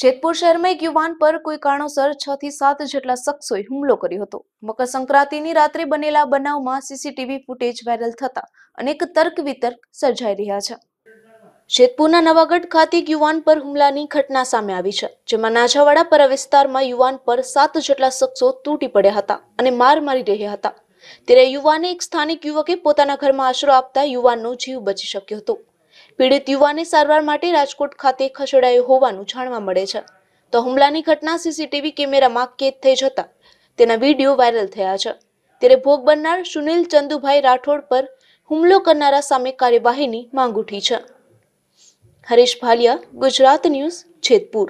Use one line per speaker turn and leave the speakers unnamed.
જેતપુર શહેરમાં એક યુવાન પર કોઈ કારણોસર છ થી સાત જેટલા શખ્સોએ હુમલો કર્યો હતો મકર સંક્રાંતિની રાત્રે બનેલા બનાવમાં સીસીટીવી ફૂટેજ વાયરલ થતા અનેક તર્ક વિતર્ક સર્જાઈ રહ્યા છે શેતપુરના નવાગઢ ખાતે યુવાન પર હુમલાની ઘટના સામે આવી છે જેમાં નાજાવાડા પર વિસ્તારમાં યુવાન પર સાત જેટલા શખ્સો તૂટી પડ્યા હતા અને માર મારી રહ્યા હતા ત્યારે યુવાને એક સ્થાનિક યુવકે પોતાના ઘરમાં આશરો આપતા યુવાનનો જીવ બચી શક્યો હતો પીડિત યુવાને સારવાર માટે રાજકોટ ખાતે ખસેડાયો હોવાનું જાણવા મળે છે તો હુમલાની ઘટના સીસીટીવી કેમેરામાં કેદ થઈ જતા તેના વિડીયો વાયરલ થયા છે ત્યારે ભોગ બનનાર સુનિલ ચંદુભાઈ રાઠોડ પર હુમલો કરનારા સામે કાર્યવાહીની માંગ ઉઠી છે હરીશ ભાલિયા ગુજરાત ન્યૂઝ છેતપુર